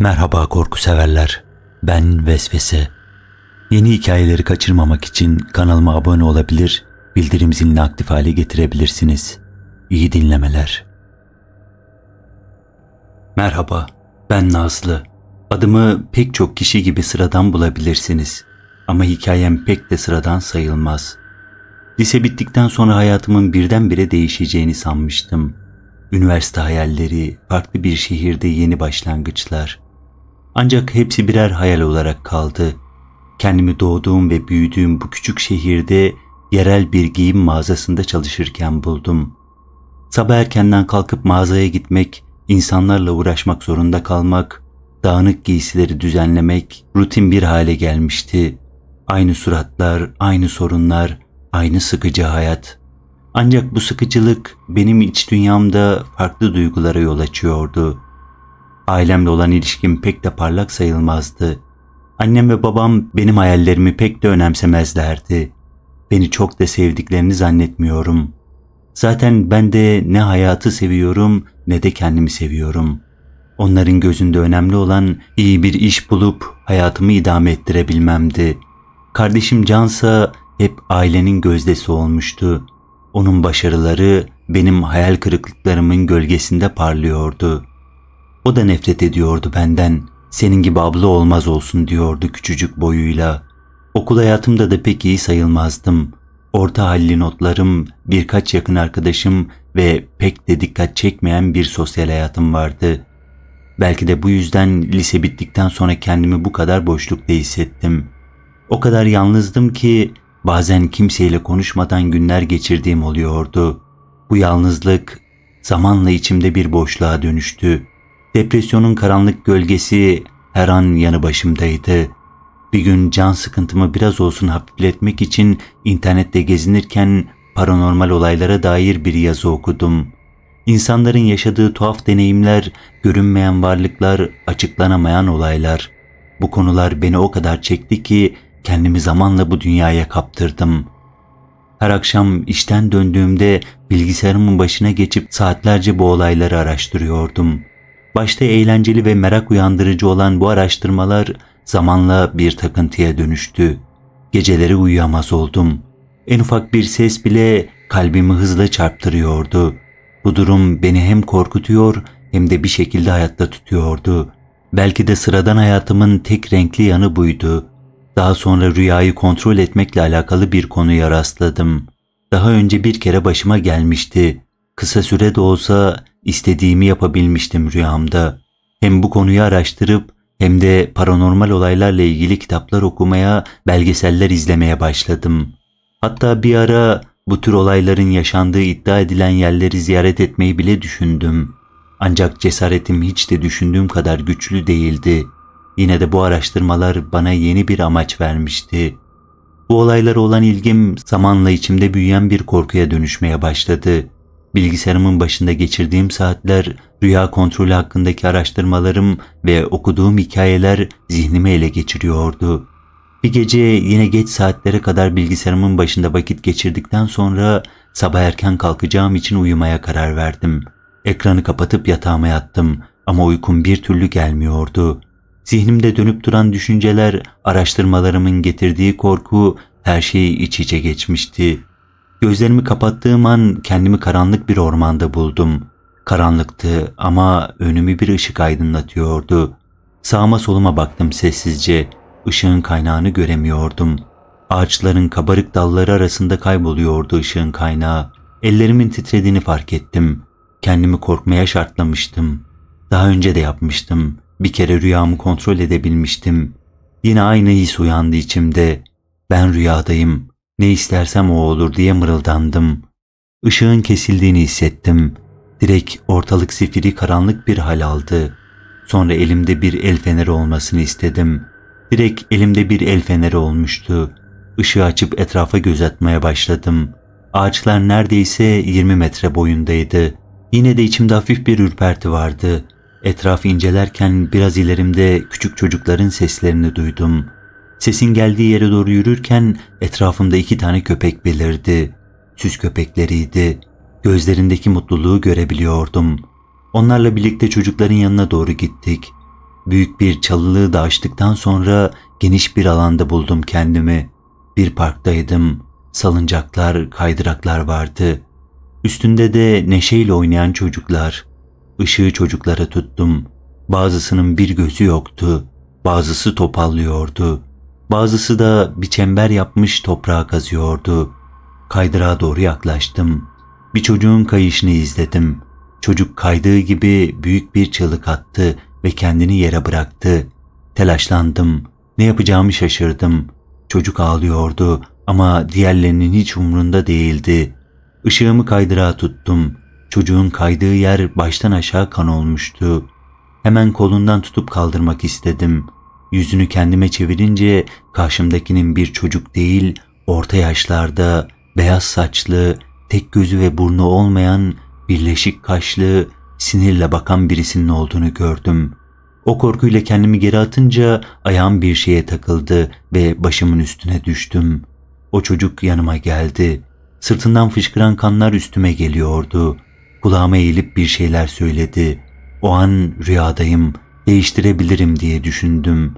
Merhaba korku severler. Ben Vesvese. Yeni hikayeleri kaçırmamak için kanalıma abone olabilir, bildirim zilini aktif hale getirebilirsiniz. İyi dinlemeler. Merhaba, ben Nazlı. Adımı pek çok kişi gibi sıradan bulabilirsiniz. Ama hikayem pek de sıradan sayılmaz. Lise bittikten sonra hayatımın birdenbire değişeceğini sanmıştım. Üniversite hayalleri, farklı bir şehirde yeni başlangıçlar. Ancak hepsi birer hayal olarak kaldı. Kendimi doğduğum ve büyüdüğüm bu küçük şehirde yerel bir giyim mağazasında çalışırken buldum. Sabah erkenden kalkıp mağazaya gitmek, insanlarla uğraşmak zorunda kalmak, dağınık giysileri düzenlemek rutin bir hale gelmişti. Aynı suratlar, aynı sorunlar, aynı sıkıcı hayat. Ancak bu sıkıcılık benim iç dünyamda farklı duygulara yol açıyordu. Ailemle olan ilişkim pek de parlak sayılmazdı. Annem ve babam benim hayallerimi pek de önemsemezlerdi. Beni çok da sevdiklerini zannetmiyorum. Zaten ben de ne hayatı seviyorum ne de kendimi seviyorum. Onların gözünde önemli olan iyi bir iş bulup hayatımı idame ettirebilmemdi. Kardeşim Cansa hep ailenin gözdesi olmuştu. Onun başarıları benim hayal kırıklıklarımın gölgesinde parlıyordu. O da nefret ediyordu benden. Senin gibi abla olmaz olsun diyordu küçücük boyuyla. Okul hayatımda da pek iyi sayılmazdım. Orta halli notlarım, birkaç yakın arkadaşım ve pek de dikkat çekmeyen bir sosyal hayatım vardı. Belki de bu yüzden lise bittikten sonra kendimi bu kadar boşlukta hissettim. O kadar yalnızdım ki bazen kimseyle konuşmadan günler geçirdiğim oluyordu. Bu yalnızlık zamanla içimde bir boşluğa dönüştü. Depresyonun karanlık gölgesi her an yanı başımdaydı. Bir gün can sıkıntımı biraz olsun hafifletmek için internette gezinirken paranormal olaylara dair bir yazı okudum. İnsanların yaşadığı tuhaf deneyimler, görünmeyen varlıklar, açıklanamayan olaylar. Bu konular beni o kadar çekti ki kendimi zamanla bu dünyaya kaptırdım. Her akşam işten döndüğümde bilgisayarımın başına geçip saatlerce bu olayları araştırıyordum başta eğlenceli ve merak uyandırıcı olan bu araştırmalar zamanla bir takıntıya dönüştü. Geceleri uyuyamaz oldum. En ufak bir ses bile kalbimi hızla çarptırıyordu. Bu durum beni hem korkutuyor hem de bir şekilde hayatta tutuyordu. Belki de sıradan hayatımın tek renkli yanı buydu. Daha sonra rüyayı kontrol etmekle alakalı bir konuya rastladım. Daha önce bir kere başıma gelmişti. Kısa süre de olsa istediğimi yapabilmiştim rüyamda. Hem bu konuyu araştırıp hem de paranormal olaylarla ilgili kitaplar okumaya, belgeseller izlemeye başladım. Hatta bir ara bu tür olayların yaşandığı iddia edilen yerleri ziyaret etmeyi bile düşündüm. Ancak cesaretim hiç de düşündüğüm kadar güçlü değildi. Yine de bu araştırmalar bana yeni bir amaç vermişti. Bu olaylara olan ilgim zamanla içimde büyüyen bir korkuya dönüşmeye başladı. Bilgisayarımın başında geçirdiğim saatler, rüya kontrolü hakkındaki araştırmalarım ve okuduğum hikayeler zihnimi ele geçiriyordu. Bir gece yine geç saatlere kadar bilgisayarımın başında vakit geçirdikten sonra sabah erken kalkacağım için uyumaya karar verdim. Ekranı kapatıp yatağıma yattım ama uykum bir türlü gelmiyordu. Zihnimde dönüp duran düşünceler, araştırmalarımın getirdiği korku her şeyi iç içe geçmişti. Gözlerimi kapattığım an kendimi karanlık bir ormanda buldum. Karanlıktı ama önümü bir ışık aydınlatıyordu. Sağıma soluma baktım sessizce. Işığın kaynağını göremiyordum. Ağaçların kabarık dalları arasında kayboluyordu ışığın kaynağı. Ellerimin titrediğini fark ettim. Kendimi korkmaya şartlamıştım. Daha önce de yapmıştım. Bir kere rüyamı kontrol edebilmiştim. Yine aynı his uyandı içimde. Ben rüyadayım. Ne istersem o olur diye mırıldandım. Işığın kesildiğini hissettim. Direkt ortalık sifiri karanlık bir hal aldı. Sonra elimde bir el feneri olmasını istedim. Direkt elimde bir el feneri olmuştu. Işığı açıp etrafa göz atmaya başladım. Ağaçlar neredeyse 20 metre boyundaydı. Yine de içimde hafif bir ürperti vardı. Etrafı incelerken biraz ilerimde küçük çocukların seslerini duydum.'' Sesin geldiği yere doğru yürürken etrafımda iki tane köpek belirdi. Süs köpekleriydi. Gözlerindeki mutluluğu görebiliyordum. Onlarla birlikte çocukların yanına doğru gittik. Büyük bir çalılığı da açtıktan sonra geniş bir alanda buldum kendimi. Bir parktaydım. Salıncaklar, kaydıraklar vardı. Üstünde de neşeyle oynayan çocuklar. Işığı çocuklara tuttum. Bazısının bir gözü yoktu. Bazısı topallıyordu. Bazısı da bir çember yapmış toprağa kazıyordu. Kaydırağa doğru yaklaştım. Bir çocuğun kayışını izledim. Çocuk kaydığı gibi büyük bir çığlık attı ve kendini yere bıraktı. Telaşlandım. Ne yapacağımı şaşırdım. Çocuk ağlıyordu ama diğerlerinin hiç umrunda değildi. Işığımı kaydırağa tuttum. Çocuğun kaydığı yer baştan aşağı kan olmuştu. Hemen kolundan tutup kaldırmak istedim. Yüzünü kendime çevirince karşımdakinin bir çocuk değil, orta yaşlarda, beyaz saçlı, tek gözü ve burnu olmayan, birleşik kaşlı, sinirle bakan birisinin olduğunu gördüm. O korkuyla kendimi geri atınca ayağım bir şeye takıldı ve başımın üstüne düştüm. O çocuk yanıma geldi. Sırtından fışkıran kanlar üstüme geliyordu. Kulağıma eğilip bir şeyler söyledi. O an rüyadayım.'' değiştirebilirim diye düşündüm.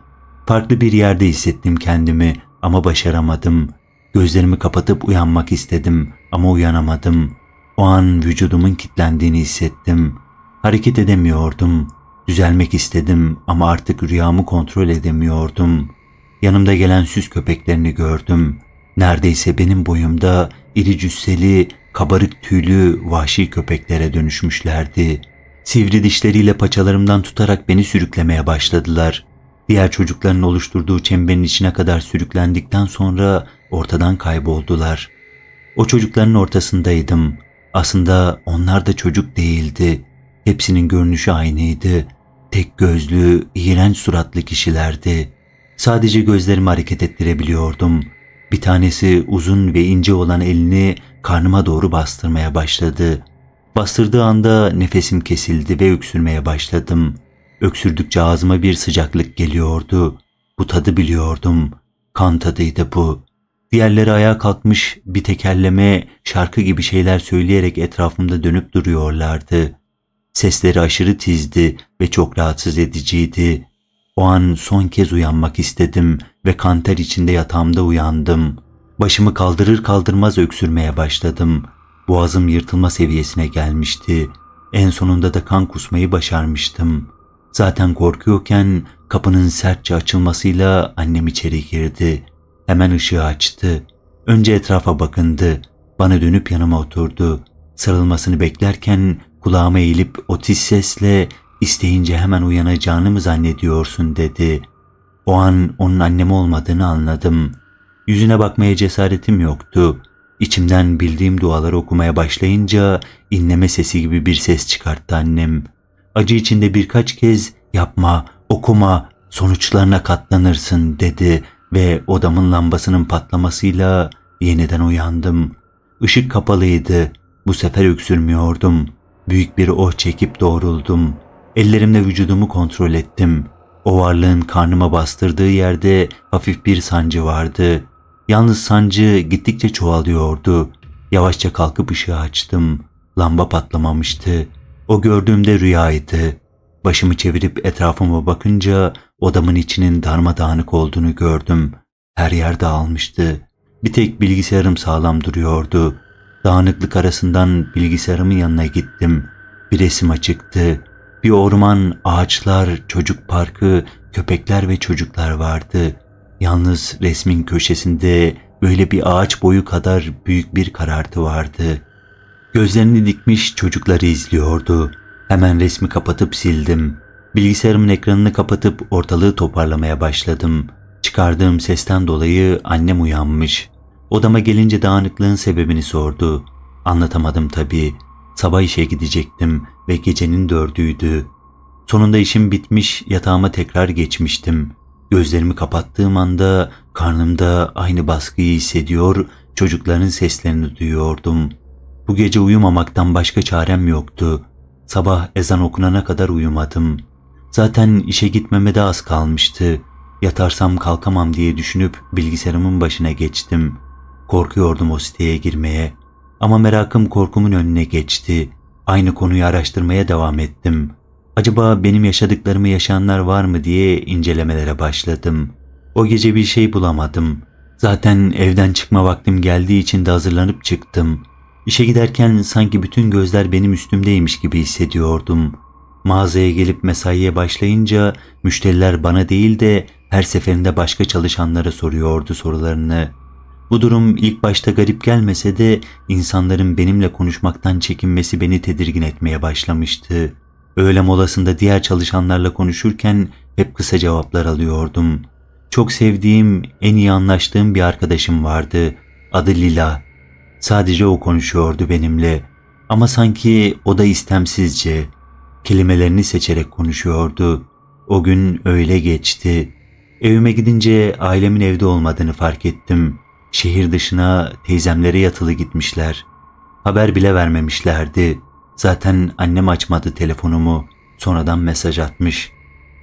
Farklı bir yerde hissettim kendimi ama başaramadım. Gözlerimi kapatıp uyanmak istedim ama uyanamadım. O an vücudumun kilitlendiğini hissettim. Hareket edemiyordum. Düzelmek istedim ama artık rüyamı kontrol edemiyordum. Yanımda gelen süs köpeklerini gördüm. Neredeyse benim boyumda iri cüsseli, kabarık tüylü vahşi köpeklere dönüşmüşlerdi.'' Sivri dişleriyle paçalarımdan tutarak beni sürüklemeye başladılar. Diğer çocukların oluşturduğu çemberin içine kadar sürüklendikten sonra ortadan kayboldular. O çocukların ortasındaydım. Aslında onlar da çocuk değildi. Hepsinin görünüşü aynıydı. Tek gözlü, iğrenç suratlı kişilerdi. Sadece gözlerimi hareket ettirebiliyordum. Bir tanesi uzun ve ince olan elini karnıma doğru bastırmaya başladı. Bastırdığı anda nefesim kesildi ve öksürmeye başladım. Öksürdükçe ağzıma bir sıcaklık geliyordu. Bu tadı biliyordum. Kan tadıydı bu. Diğerleri ayağa kalkmış bir tekerleme, şarkı gibi şeyler söyleyerek etrafımda dönüp duruyorlardı. Sesleri aşırı tizdi ve çok rahatsız ediciydi. O an son kez uyanmak istedim ve kanter içinde yatağımda uyandım. Başımı kaldırır kaldırmaz öksürmeye başladım.'' Boğazım yırtılma seviyesine gelmişti. En sonunda da kan kusmayı başarmıştım. Zaten korkuyorken kapının sertçe açılmasıyla annem içeri girdi. Hemen ışığı açtı. Önce etrafa bakındı. Bana dönüp yanıma oturdu. Sarılmasını beklerken kulağıma eğilip otis sesle isteyince hemen uyanacağını mı zannediyorsun dedi. O an onun annem olmadığını anladım. Yüzüne bakmaya cesaretim yoktu. İçimden bildiğim duaları okumaya başlayınca inleme sesi gibi bir ses çıkarttı annem. Acı içinde birkaç kez yapma, okuma, sonuçlarına katlanırsın dedi ve odamın lambasının patlamasıyla yeniden uyandım. Işık kapalıydı. Bu sefer öksürmüyordum. Büyük bir oh çekip doğruldum. Ellerimle vücudumu kontrol ettim. O varlığın karnıma bastırdığı yerde hafif bir sancı vardı. Yalnız sancı gittikçe çoğalıyordu. Yavaşça kalkıp ışığı açtım. Lamba patlamamıştı. O gördüğümde rüyaydı. Başımı çevirip etrafıma bakınca odamın içinin darmadağınık olduğunu gördüm. Her yer dağılmıştı. Bir tek bilgisayarım sağlam duruyordu. Dağınıklık arasından bilgisayarımın yanına gittim. Bir resim açıktı. Bir orman, ağaçlar, çocuk parkı, köpekler ve çocuklar vardı. Yalnız resmin köşesinde böyle bir ağaç boyu kadar büyük bir karartı vardı. Gözlerini dikmiş çocukları izliyordu. Hemen resmi kapatıp sildim. Bilgisayarımın ekranını kapatıp ortalığı toparlamaya başladım. Çıkardığım sesten dolayı annem uyanmış. Odama gelince dağınıklığın sebebini sordu. Anlatamadım tabii. Sabah işe gidecektim ve gecenin dördüydü. Sonunda işim bitmiş yatağıma tekrar geçmiştim. Gözlerimi kapattığım anda karnımda aynı baskıyı hissediyor, çocukların seslerini duyuyordum. Bu gece uyumamaktan başka çarem yoktu. Sabah ezan okunana kadar uyumadım. Zaten işe gitmeme de az kalmıştı. Yatarsam kalkamam diye düşünüp bilgisayarımın başına geçtim. Korkuyordum o siteye girmeye. Ama merakım korkumun önüne geçti. Aynı konuyu araştırmaya devam ettim. Acaba benim yaşadıklarımı yaşayanlar var mı diye incelemelere başladım. O gece bir şey bulamadım. Zaten evden çıkma vaktim geldiği için de hazırlanıp çıktım. İşe giderken sanki bütün gözler benim üstümdeymiş gibi hissediyordum. Mağazaya gelip mesaiye başlayınca müşteriler bana değil de her seferinde başka çalışanlara soruyordu sorularını. Bu durum ilk başta garip gelmese de insanların benimle konuşmaktan çekinmesi beni tedirgin etmeye başlamıştı. Öğle molasında diğer çalışanlarla konuşurken hep kısa cevaplar alıyordum. Çok sevdiğim, en iyi anlaştığım bir arkadaşım vardı. Adı Lila. Sadece o konuşuyordu benimle. Ama sanki o da istemsizce. Kelimelerini seçerek konuşuyordu. O gün öyle geçti. Evime gidince ailemin evde olmadığını fark ettim. Şehir dışına teyzemlere yatılı gitmişler. Haber bile vermemişlerdi.'' Zaten annem açmadı telefonumu. Sonradan mesaj atmış.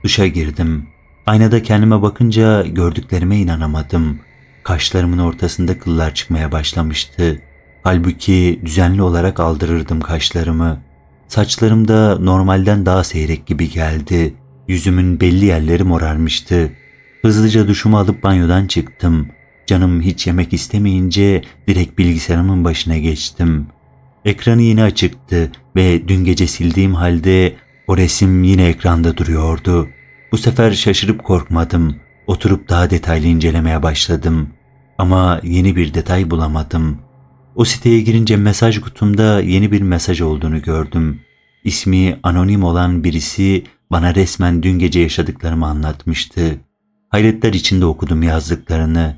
Duşa girdim. Aynada kendime bakınca gördüklerime inanamadım. Kaşlarımın ortasında kıllar çıkmaya başlamıştı. Halbuki düzenli olarak aldırırdım kaşlarımı. Saçlarım da normalden daha seyrek gibi geldi. Yüzümün belli yerleri morarmıştı. Hızlıca duşumu alıp banyodan çıktım. Canım hiç yemek istemeyince direkt bilgisayarımın başına geçtim.'' Ekranı yine açıktı ve dün gece sildiğim halde o resim yine ekranda duruyordu. Bu sefer şaşırıp korkmadım. Oturup daha detaylı incelemeye başladım. Ama yeni bir detay bulamadım. O siteye girince mesaj kutumda yeni bir mesaj olduğunu gördüm. İsmi anonim olan birisi bana resmen dün gece yaşadıklarımı anlatmıştı. Hayretler içinde okudum yazdıklarını.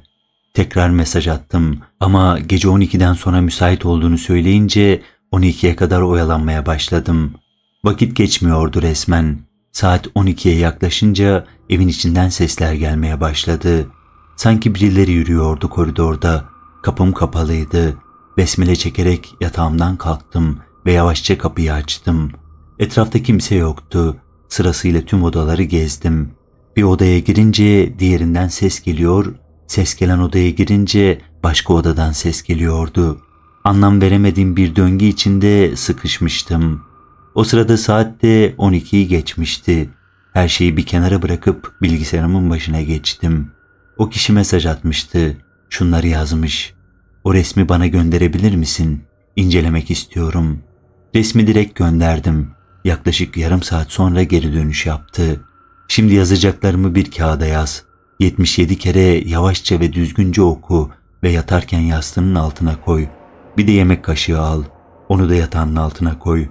Tekrar mesaj attım ama gece 12'den sonra müsait olduğunu söyleyince 12'ye kadar oyalanmaya başladım. Vakit geçmiyordu resmen. Saat 12'ye yaklaşınca evin içinden sesler gelmeye başladı. Sanki birileri yürüyordu koridorda. Kapım kapalıydı. Besmele çekerek yatağımdan kalktım ve yavaşça kapıyı açtım. Etrafta kimse yoktu. Sırasıyla tüm odaları gezdim. Bir odaya girince diğerinden ses geliyor Ses gelen odaya girince başka odadan ses geliyordu. Anlam veremediğim bir döngü içinde sıkışmıştım. O sırada saat de 12'yi geçmişti. Her şeyi bir kenara bırakıp bilgisayarımın başına geçtim. O kişi mesaj atmıştı. Şunları yazmış. O resmi bana gönderebilir misin? İncelemek istiyorum. Resmi direkt gönderdim. Yaklaşık yarım saat sonra geri dönüş yaptı. Şimdi yazacaklarımı bir kağıda yaz. 77 kere yavaşça ve düzgünce oku ve yatarken yastığının altına koy. Bir de yemek kaşığı al. Onu da yatağının altına koy.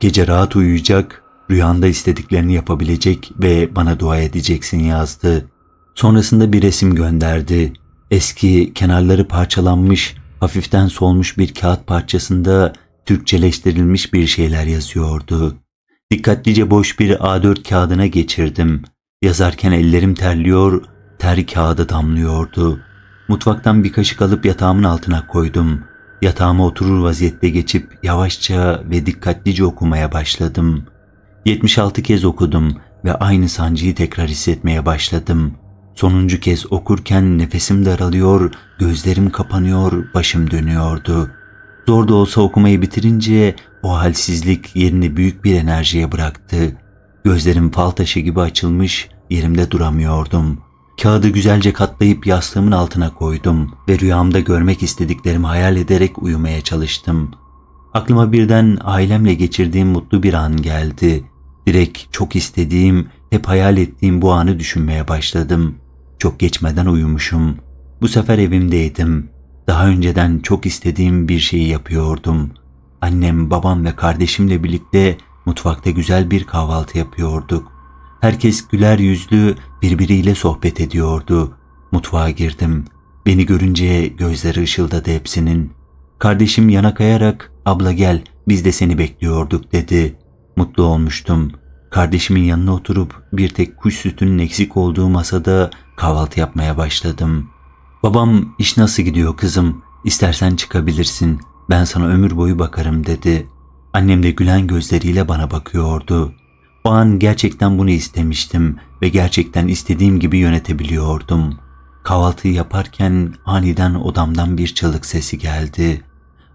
Gece rahat uyuyacak, rüyanda istediklerini yapabilecek ve bana dua edeceksin yazdı. Sonrasında bir resim gönderdi. Eski, kenarları parçalanmış, hafiften solmuş bir kağıt parçasında Türkçeleştirilmiş bir şeyler yazıyordu. Dikkatlice boş bir A4 kağıdına geçirdim. Yazarken ellerim terliyor, ter kağıdı damlıyordu. Mutfaktan bir kaşık alıp yatağımın altına koydum. Yatağıma oturur vaziyette geçip yavaşça ve dikkatlice okumaya başladım. 76 kez okudum ve aynı sancıyı tekrar hissetmeye başladım. Sonuncu kez okurken nefesim daralıyor, gözlerim kapanıyor, başım dönüyordu. Zor da olsa okumayı bitirince o halsizlik yerini büyük bir enerjiye bıraktı. Gözlerim fal taşı gibi açılmış, yerimde duramıyordum. Kağıdı güzelce katlayıp yastığımın altına koydum ve rüyamda görmek istediklerimi hayal ederek uyumaya çalıştım. Aklıma birden ailemle geçirdiğim mutlu bir an geldi. Direkt çok istediğim, hep hayal ettiğim bu anı düşünmeye başladım. Çok geçmeden uyumuşum. Bu sefer evimdeydim. Daha önceden çok istediğim bir şeyi yapıyordum. Annem, babam ve kardeşimle birlikte mutfakta güzel bir kahvaltı yapıyorduk. Herkes güler yüzlü birbiriyle sohbet ediyordu. Mutfağa girdim. Beni görünce gözleri ışıldadı hepsinin. Kardeşim yana kayarak abla gel biz de seni bekliyorduk dedi. Mutlu olmuştum. Kardeşimin yanına oturup bir tek kuş sütünün eksik olduğu masada kahvaltı yapmaya başladım. Babam iş nasıl gidiyor kızım İstersen çıkabilirsin ben sana ömür boyu bakarım dedi. Annem de gülen gözleriyle bana bakıyordu. O an gerçekten bunu istemiştim ve gerçekten istediğim gibi yönetebiliyordum. Kahvaltı yaparken aniden odamdan bir çalık sesi geldi.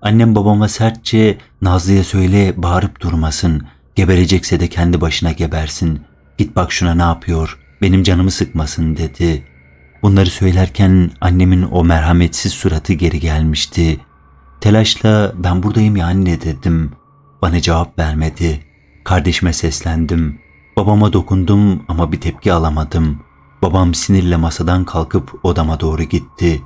Annem babama sertçe Nazlı'ya söyle bağırıp durmasın. Geberecekse de kendi başına gebersin. Git bak şuna ne yapıyor. Benim canımı sıkmasın dedi. Bunları söylerken annemin o merhametsiz suratı geri gelmişti. Telaşla ben buradayım ya anne dedim. Bana cevap vermedi.'' Kardeşime seslendim. Babama dokundum ama bir tepki alamadım. Babam sinirle masadan kalkıp odama doğru gitti.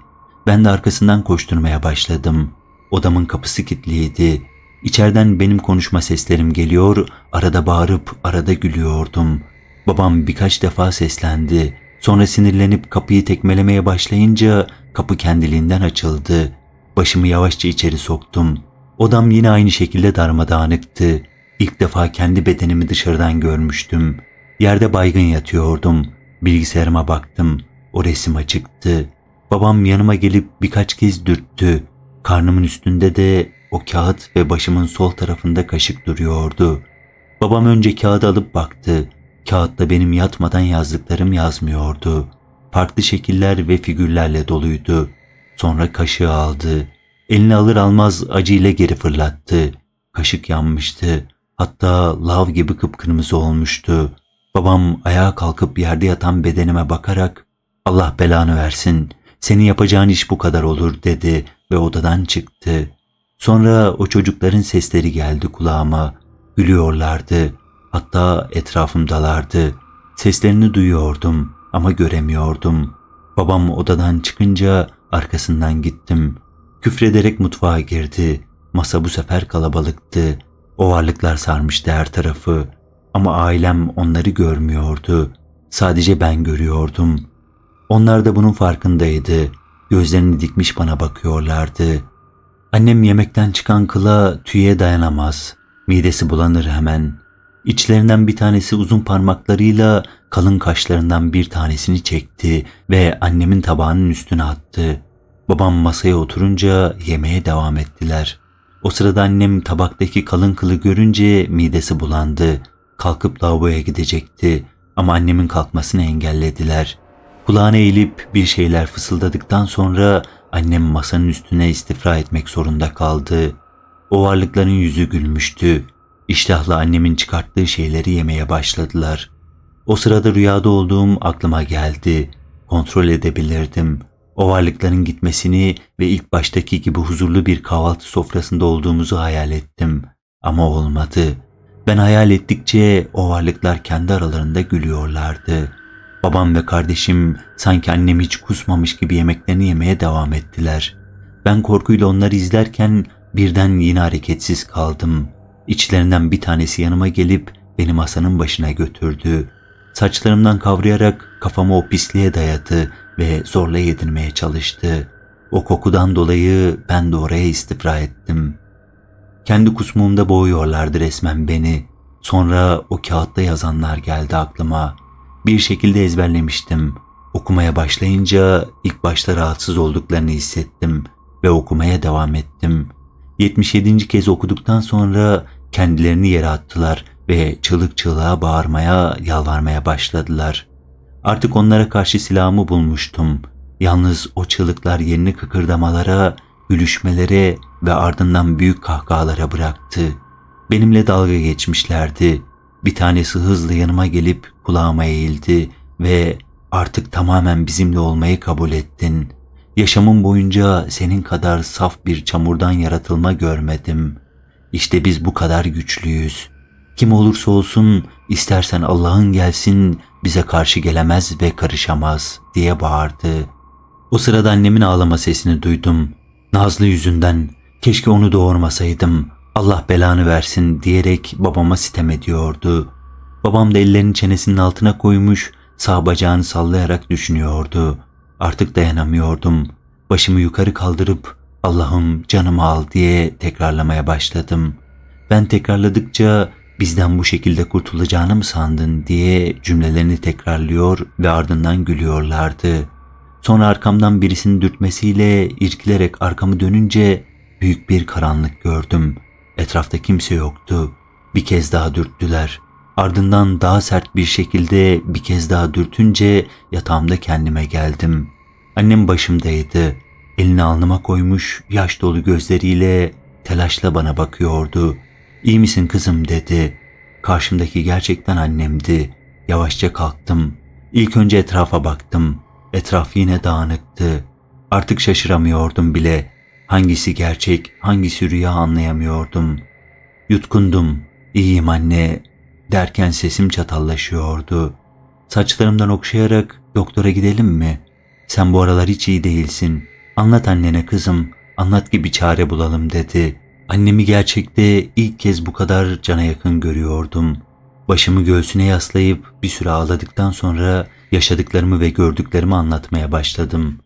Ben de arkasından koşturmaya başladım. Odamın kapısı kilitliydi. İçeriden benim konuşma seslerim geliyor, arada bağırıp arada gülüyordum. Babam birkaç defa seslendi. Sonra sinirlenip kapıyı tekmelemeye başlayınca kapı kendiliğinden açıldı. Başımı yavaşça içeri soktum. Odam yine aynı şekilde darmadağınıktı. İlk defa kendi bedenimi dışarıdan görmüştüm. Yerde baygın yatıyordum. Bilgisayarıma baktım. O resim açıktı. Babam yanıma gelip birkaç kez dürttü. Karnımın üstünde de o kağıt ve başımın sol tarafında kaşık duruyordu. Babam önce kağıdı alıp baktı. Kağıtta benim yatmadan yazdıklarım yazmıyordu. Farklı şekiller ve figürlerle doluydu. Sonra kaşığı aldı. Elini alır almaz acıyla geri fırlattı. Kaşık yanmıştı. Hatta lav gibi kıpkırmızı olmuştu. Babam ayağa kalkıp yerde yatan bedenime bakarak Allah belanı versin, senin yapacağın iş bu kadar olur dedi ve odadan çıktı. Sonra o çocukların sesleri geldi kulağıma. Gülüyorlardı. Hatta etrafımdalardı. Seslerini duyuyordum ama göremiyordum. Babam odadan çıkınca arkasından gittim. Küfrederek mutfağa girdi. Masa bu sefer kalabalıktı. O varlıklar sarmıştı her tarafı ama ailem onları görmüyordu. Sadece ben görüyordum. Onlar da bunun farkındaydı. Gözlerini dikmiş bana bakıyorlardı. Annem yemekten çıkan kıla tüye dayanamaz. Midesi bulanır hemen. İçlerinden bir tanesi uzun parmaklarıyla kalın kaşlarından bir tanesini çekti ve annemin tabağının üstüne attı. Babam masaya oturunca yemeğe devam ettiler. O sırada annem tabaktaki kalın kılı görünce midesi bulandı. Kalkıp lavaboya gidecekti ama annemin kalkmasını engellediler. Kulağına eğilip bir şeyler fısıldadıktan sonra annem masanın üstüne istifra etmek zorunda kaldı. O varlıkların yüzü gülmüştü. İştahla annemin çıkarttığı şeyleri yemeye başladılar. O sırada rüyada olduğum aklıma geldi. Kontrol edebilirdim. O varlıkların gitmesini ve ilk baştaki gibi huzurlu bir kahvaltı sofrasında olduğumuzu hayal ettim. Ama olmadı. Ben hayal ettikçe o varlıklar kendi aralarında gülüyorlardı. Babam ve kardeşim sanki annem hiç kusmamış gibi yemeklerini yemeye devam ettiler. Ben korkuyla onları izlerken birden yine hareketsiz kaldım. İçlerinden bir tanesi yanıma gelip beni masanın başına götürdü. Saçlarımdan kavrayarak kafamı o pisliğe dayadı ve zorla yedirmeye çalıştı. O kokudan dolayı ben de oraya istifra ettim. Kendi kusmuğumda boğuyorlardı resmen beni. Sonra o kağıtta yazanlar geldi aklıma. Bir şekilde ezberlemiştim. Okumaya başlayınca ilk başta rahatsız olduklarını hissettim ve okumaya devam ettim. 77. kez okuduktan sonra kendilerini yere attılar ve çığlık çığlığa bağırmaya, yalvarmaya başladılar. Artık onlara karşı silahımı bulmuştum. Yalnız o çığlıklar yerini kıkırdamalara, gülüşmelere ve ardından büyük kahkahalara bıraktı. Benimle dalga geçmişlerdi. Bir tanesi hızlı yanıma gelip kulağıma eğildi ve artık tamamen bizimle olmayı kabul ettin. Yaşamım boyunca senin kadar saf bir çamurdan yaratılma görmedim. İşte biz bu kadar güçlüyüz. Kim olursa olsun istersen Allah'ın gelsin, bize karşı gelemez ve karışamaz diye bağırdı. O sırada annemin ağlama sesini duydum. Nazlı yüzünden keşke onu doğurmasaydım Allah belanı versin diyerek babama sitem ediyordu. Babam da ellerini çenesinin altına koymuş sağ bacağını sallayarak düşünüyordu. Artık dayanamıyordum. Başımı yukarı kaldırıp Allah'ım canımı al diye tekrarlamaya başladım. Ben tekrarladıkça bizden bu şekilde kurtulacağını mı sandın diye cümlelerini tekrarlıyor ve ardından gülüyorlardı. Sonra arkamdan birisinin dürtmesiyle irkilerek arkamı dönünce büyük bir karanlık gördüm. Etrafta kimse yoktu. Bir kez daha dürttüler. Ardından daha sert bir şekilde bir kez daha dürtünce yatağımda kendime geldim. Annem başımdaydı. Elini alnıma koymuş yaş dolu gözleriyle telaşla bana bakıyordu.'' İyi misin kızım dedi. Karşımdaki gerçekten annemdi. Yavaşça kalktım. İlk önce etrafa baktım. Etraf yine dağınıktı. Artık şaşıramıyordum bile. Hangisi gerçek, hangisi rüya anlayamıyordum. Yutkundum. İyiyim anne derken sesim çatallaşıyordu. Saçlarımdan okşayarak doktora gidelim mi? Sen bu aralar hiç iyi değilsin. Anlat annene kızım, anlat ki bir çare bulalım dedi. Annemi gerçekte ilk kez bu kadar cana yakın görüyordum. Başımı göğsüne yaslayıp bir süre ağladıktan sonra yaşadıklarımı ve gördüklerimi anlatmaya başladım.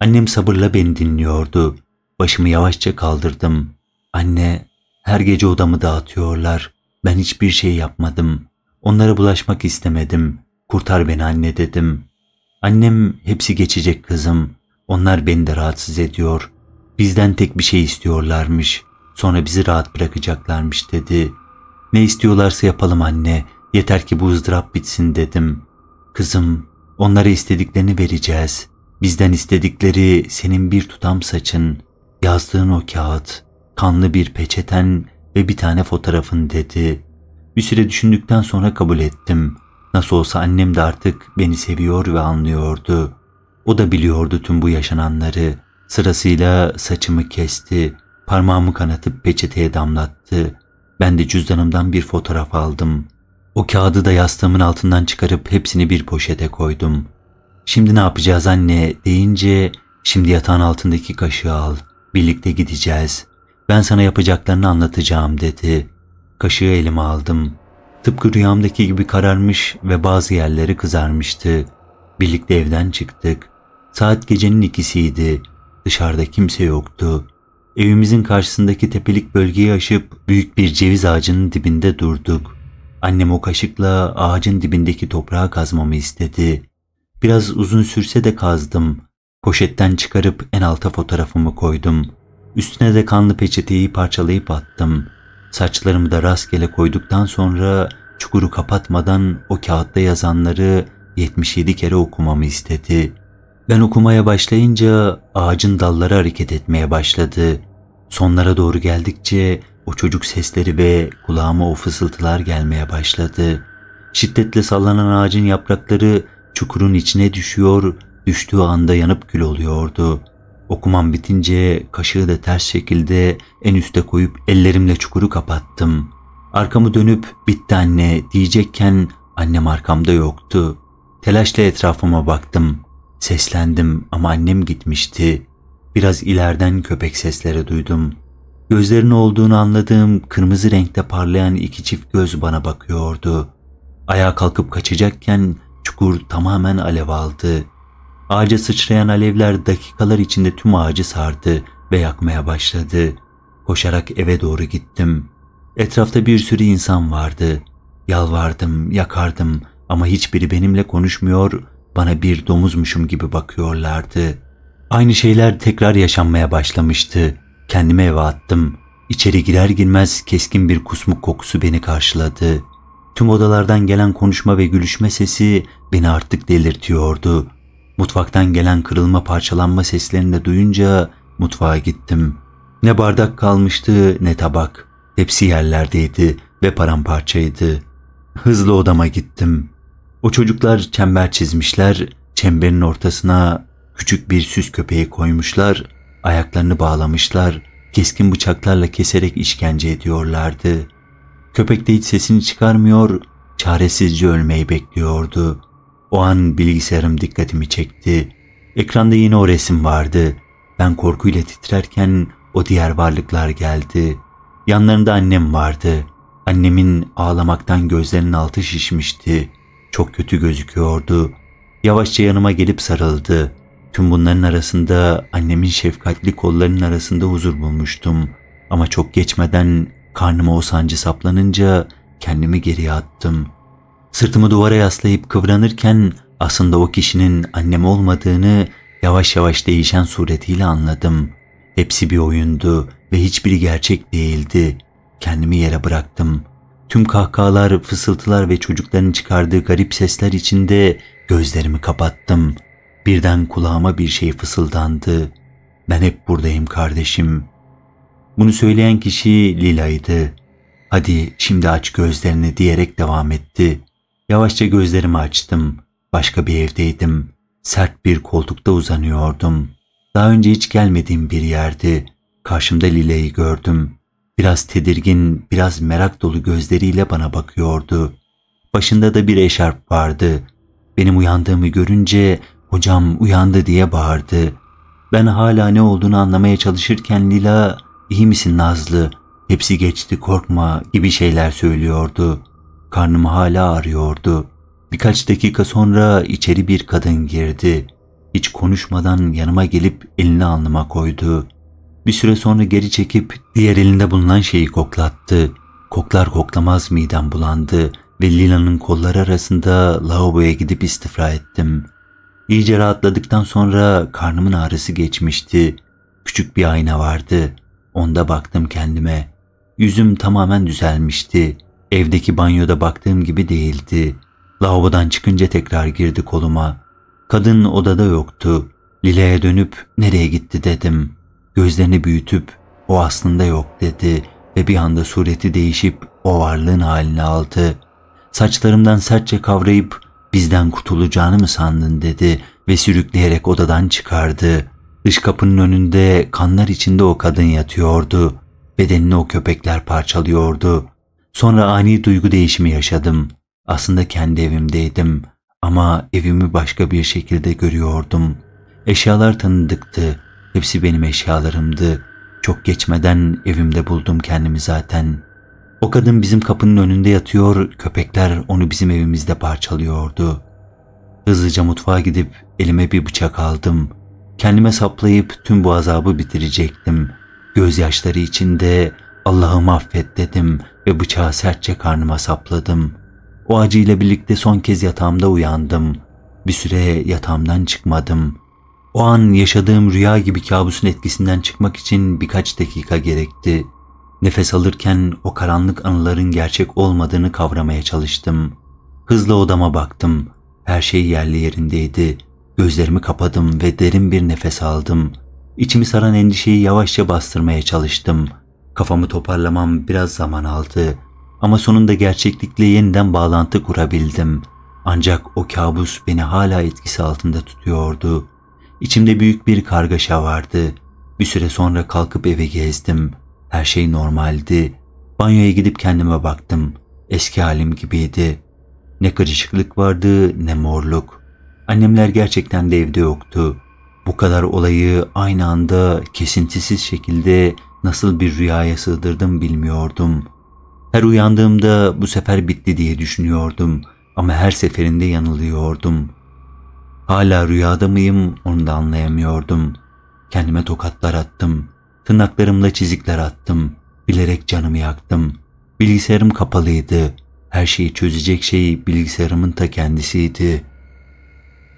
Annem sabırla beni dinliyordu. Başımı yavaşça kaldırdım. Anne, her gece odamı dağıtıyorlar. Ben hiçbir şey yapmadım. Onlara bulaşmak istemedim. Kurtar beni anne dedim. Annem hepsi geçecek kızım. Onlar beni de rahatsız ediyor. Bizden tek bir şey istiyorlarmış. Sonra bizi rahat bırakacaklarmış dedi. Ne istiyorlarsa yapalım anne. Yeter ki bu ızdırap bitsin dedim. Kızım, onlara istediklerini vereceğiz. Bizden istedikleri senin bir tutam saçın, yazdığın o kağıt, kanlı bir peçeten ve bir tane fotoğrafın dedi. Bir süre düşündükten sonra kabul ettim. Nasıl olsa annem de artık beni seviyor ve anlıyordu. O da biliyordu tüm bu yaşananları. Sırasıyla saçımı kesti, Parmağımı kanatıp peçeteye damlattı. Ben de cüzdanımdan bir fotoğraf aldım. O kağıdı da yastığımın altından çıkarıp hepsini bir poşete koydum. Şimdi ne yapacağız anne deyince şimdi yatağın altındaki kaşığı al. Birlikte gideceğiz. Ben sana yapacaklarını anlatacağım dedi. Kaşığı elime aldım. Tıpkı rüyamdaki gibi kararmış ve bazı yerleri kızarmıştı. Birlikte evden çıktık. Saat gecenin ikisiydi. Dışarıda kimse yoktu. Evimizin karşısındaki tepelik bölgeyi aşıp büyük bir ceviz ağacının dibinde durduk. Annem o kaşıkla ağacın dibindeki toprağı kazmamı istedi. Biraz uzun sürse de kazdım. Poşetten çıkarıp en alta fotoğrafımı koydum. Üstüne de kanlı peçeteyi parçalayıp attım. Saçlarımı da rastgele koyduktan sonra çukuru kapatmadan o kağıtta yazanları 77 kere okumamı istedi. Ben okumaya başlayınca ağacın dalları hareket etmeye başladı. Sonlara doğru geldikçe o çocuk sesleri ve kulağıma o fısıltılar gelmeye başladı. Şiddetle sallanan ağacın yaprakları çukurun içine düşüyor, düştüğü anda yanıp kül oluyordu. Okumam bitince kaşığı da ters şekilde en üste koyup ellerimle çukuru kapattım. Arkamı dönüp bitti anne diyecekken annem arkamda yoktu. Telaşla etrafıma baktım. Seslendim ama annem gitmişti. Biraz ilerden köpek sesleri duydum. Gözlerin olduğunu anladığım kırmızı renkte parlayan iki çift göz bana bakıyordu. Ayağa kalkıp kaçacakken çukur tamamen alev aldı. Ağaca sıçrayan alevler dakikalar içinde tüm ağacı sardı ve yakmaya başladı. Koşarak eve doğru gittim. Etrafta bir sürü insan vardı. Yalvardım, yakardım ama hiçbiri benimle konuşmuyor bana bir domuzmuşum gibi bakıyorlardı. Aynı şeyler tekrar yaşanmaya başlamıştı. Kendime eve attım. İçeri girer girmez keskin bir kusmuk kokusu beni karşıladı. Tüm odalardan gelen konuşma ve gülüşme sesi beni artık delirtiyordu. Mutfaktan gelen kırılma parçalanma seslerini de duyunca mutfağa gittim. Ne bardak kalmıştı ne tabak. Hepsi yerlerdeydi ve paramparçaydı. Hızlı odama gittim. O çocuklar çember çizmişler, çemberin ortasına küçük bir süs köpeği koymuşlar, ayaklarını bağlamışlar, keskin bıçaklarla keserek işkence ediyorlardı. Köpek de hiç sesini çıkarmıyor, çaresizce ölmeyi bekliyordu. O an bilgisayarım dikkatimi çekti. Ekranda yine o resim vardı. Ben korkuyla titrerken o diğer varlıklar geldi. Yanlarında annem vardı. Annemin ağlamaktan gözlerinin altı şişmişti. Çok kötü gözüküyordu. Yavaşça yanıma gelip sarıldı. Tüm bunların arasında annemin şefkatli kollarının arasında huzur bulmuştum. Ama çok geçmeden karnıma o sancı saplanınca kendimi geriye attım. Sırtımı duvara yaslayıp kıvranırken aslında o kişinin annem olmadığını yavaş yavaş değişen suretiyle anladım. Hepsi bir oyundu ve hiçbiri gerçek değildi. Kendimi yere bıraktım. Tüm kahkahalar, fısıltılar ve çocukların çıkardığı garip sesler içinde gözlerimi kapattım. Birden kulağıma bir şey fısıldandı. Ben hep buradayım kardeşim. Bunu söyleyen kişi Lila'ydı. Hadi şimdi aç gözlerini diyerek devam etti. Yavaşça gözlerimi açtım. Başka bir evdeydim. Sert bir koltukta uzanıyordum. Daha önce hiç gelmediğim bir yerdi. Karşımda Lila'yı gördüm. Biraz tedirgin, biraz merak dolu gözleriyle bana bakıyordu. Başında da bir eşarp vardı. Benim uyandığımı görünce hocam uyandı diye bağırdı. Ben hala ne olduğunu anlamaya çalışırken Lila iyi misin Nazlı? Hepsi geçti korkma gibi şeyler söylüyordu. Karnım hala ağrıyordu. Birkaç dakika sonra içeri bir kadın girdi. Hiç konuşmadan yanıma gelip elini alnıma koydu.'' Bir süre sonra geri çekip diğer elinde bulunan şeyi koklattı. Koklar koklamaz midem bulandı ve Lila'nın kolları arasında lavaboya gidip istifra ettim. İyice rahatladıktan sonra karnımın ağrısı geçmişti. Küçük bir ayna vardı. Onda baktım kendime. Yüzüm tamamen düzelmişti. Evdeki banyoda baktığım gibi değildi. Lavabodan çıkınca tekrar girdi koluma. Kadın odada yoktu. Lila'ya dönüp nereye gitti dedim. Gözlerini büyütüp o aslında yok dedi ve bir anda sureti değişip o varlığın halini aldı. Saçlarımdan sertçe kavrayıp bizden kurtulacağını mı sandın dedi ve sürükleyerek odadan çıkardı. Dış kapının önünde kanlar içinde o kadın yatıyordu. Bedenini o köpekler parçalıyordu. Sonra ani duygu değişimi yaşadım. Aslında kendi evimdeydim ama evimi başka bir şekilde görüyordum. Eşyalar tanıdıktı. Hepsi benim eşyalarımdı. Çok geçmeden evimde buldum kendimi zaten. O kadın bizim kapının önünde yatıyor, köpekler onu bizim evimizde parçalıyordu. Hızlıca mutfağa gidip elime bir bıçak aldım. Kendime saplayıp tüm bu azabı bitirecektim. Gözyaşları içinde Allah'ım affet dedim ve bıçağı sertçe karnıma sapladım. O acıyla birlikte son kez yatağımda uyandım. Bir süre yatağımdan çıkmadım. O an yaşadığım rüya gibi kabusun etkisinden çıkmak için birkaç dakika gerekti. Nefes alırken o karanlık anıların gerçek olmadığını kavramaya çalıştım. Hızla odama baktım. Her şey yerli yerindeydi. Gözlerimi kapadım ve derin bir nefes aldım. İçimi saran endişeyi yavaşça bastırmaya çalıştım. Kafamı toparlamam biraz zaman aldı. Ama sonunda gerçeklikle yeniden bağlantı kurabildim. Ancak o kabus beni hala etkisi altında tutuyordu. İçimde büyük bir kargaşa vardı. Bir süre sonra kalkıp eve gezdim. Her şey normaldi. Banyoya gidip kendime baktım. Eski halim gibiydi. Ne karışıklık vardı ne morluk. Annemler gerçekten de evde yoktu. Bu kadar olayı aynı anda kesintisiz şekilde nasıl bir rüyaya sığdırdım bilmiyordum. Her uyandığımda bu sefer bitti diye düşünüyordum ama her seferinde yanılıyordum. Hala rüyada mıyım onu da anlayamıyordum. Kendime tokatlar attım. Tırnaklarımla çizikler attım. Bilerek canımı yaktım. Bilgisayarım kapalıydı. Her şeyi çözecek şey bilgisayarımın ta kendisiydi.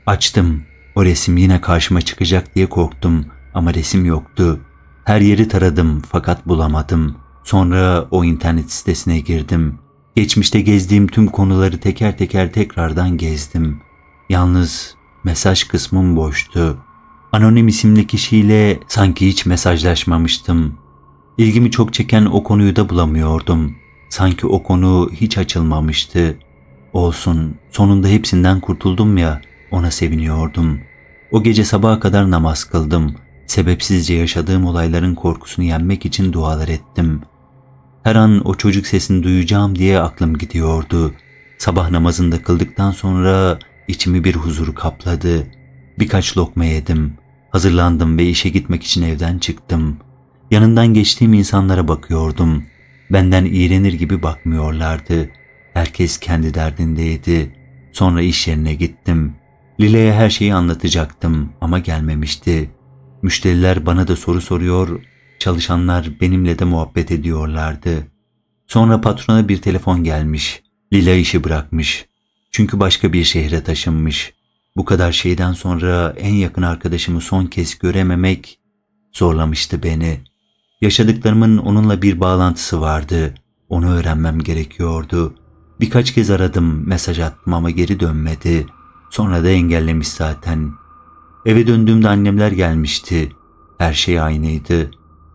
Açtım. O resim yine karşıma çıkacak diye korktum ama resim yoktu. Her yeri taradım fakat bulamadım. Sonra o internet sitesine girdim. Geçmişte gezdiğim tüm konuları teker teker tekrardan gezdim. Yalnız Mesaj kısmım boştu. Anonim isimli kişiyle sanki hiç mesajlaşmamıştım. İlgimi çok çeken o konuyu da bulamıyordum. Sanki o konu hiç açılmamıştı. Olsun, sonunda hepsinden kurtuldum ya, ona seviniyordum. O gece sabaha kadar namaz kıldım. Sebepsizce yaşadığım olayların korkusunu yenmek için dualar ettim. Her an o çocuk sesini duyacağım diye aklım gidiyordu. Sabah namazında kıldıktan sonra İçimi bir huzur kapladı. Birkaç lokma yedim. Hazırlandım ve işe gitmek için evden çıktım. Yanından geçtiğim insanlara bakıyordum. Benden iğrenir gibi bakmıyorlardı. Herkes kendi derdindeydi. Sonra iş yerine gittim. Lile'ye her şeyi anlatacaktım ama gelmemişti. Müşteriler bana da soru soruyor, çalışanlar benimle de muhabbet ediyorlardı. Sonra patrona bir telefon gelmiş. Lila işi bırakmış. Çünkü başka bir şehre taşınmış. Bu kadar şeyden sonra en yakın arkadaşımı son kez görememek zorlamıştı beni. Yaşadıklarımın onunla bir bağlantısı vardı. Onu öğrenmem gerekiyordu. Birkaç kez aradım, mesaj attım ama geri dönmedi. Sonra da engellemiş zaten. Eve döndüğümde annemler gelmişti. Her şey aynıydı.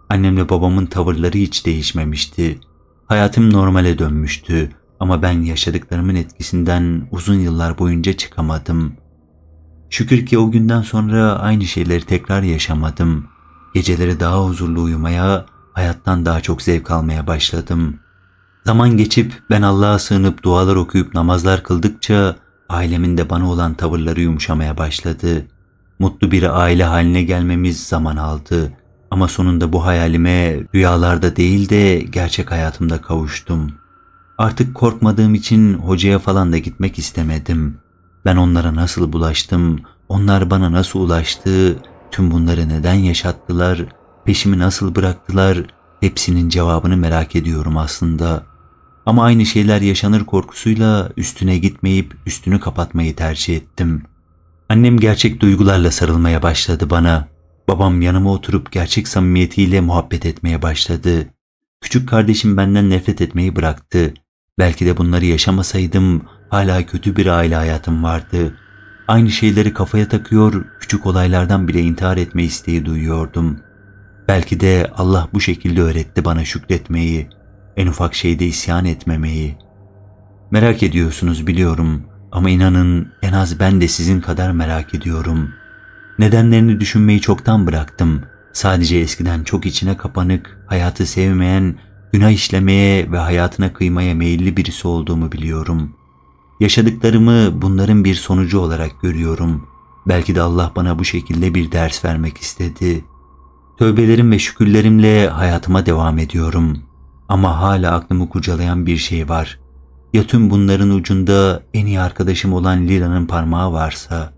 Annemle babamın tavırları hiç değişmemişti. Hayatım normale dönmüştü. Ama ben yaşadıklarımın etkisinden uzun yıllar boyunca çıkamadım. Şükür ki o günden sonra aynı şeyleri tekrar yaşamadım. Geceleri daha huzurlu uyumaya, hayattan daha çok zevk almaya başladım. Zaman geçip ben Allah'a sığınıp dualar okuyup namazlar kıldıkça ailemin de bana olan tavırları yumuşamaya başladı. Mutlu bir aile haline gelmemiz zaman aldı. Ama sonunda bu hayalime rüyalarda değil de gerçek hayatımda kavuştum.'' Artık korkmadığım için hocaya falan da gitmek istemedim. Ben onlara nasıl bulaştım, onlar bana nasıl ulaştı, tüm bunları neden yaşattılar, peşimi nasıl bıraktılar, hepsinin cevabını merak ediyorum aslında. Ama aynı şeyler yaşanır korkusuyla üstüne gitmeyip üstünü kapatmayı tercih ettim. Annem gerçek duygularla sarılmaya başladı bana. Babam yanıma oturup gerçek samimiyetiyle muhabbet etmeye başladı. Küçük kardeşim benden nefret etmeyi bıraktı. Belki de bunları yaşamasaydım hala kötü bir aile hayatım vardı. Aynı şeyleri kafaya takıyor, küçük olaylardan bile intihar etme isteği duyuyordum. Belki de Allah bu şekilde öğretti bana şükretmeyi, en ufak şeyde isyan etmemeyi. Merak ediyorsunuz biliyorum ama inanın en az ben de sizin kadar merak ediyorum. Nedenlerini düşünmeyi çoktan bıraktım. Sadece eskiden çok içine kapanık, hayatı sevmeyen Günah işlemeye ve hayatına kıymaya meyilli birisi olduğumu biliyorum. Yaşadıklarımı bunların bir sonucu olarak görüyorum. Belki de Allah bana bu şekilde bir ders vermek istedi. Tövbelerim ve şükürlerimle hayatıma devam ediyorum. Ama hala aklımı kurcalayan bir şey var. Ya tüm bunların ucunda en iyi arkadaşım olan Lira'nın parmağı varsa?''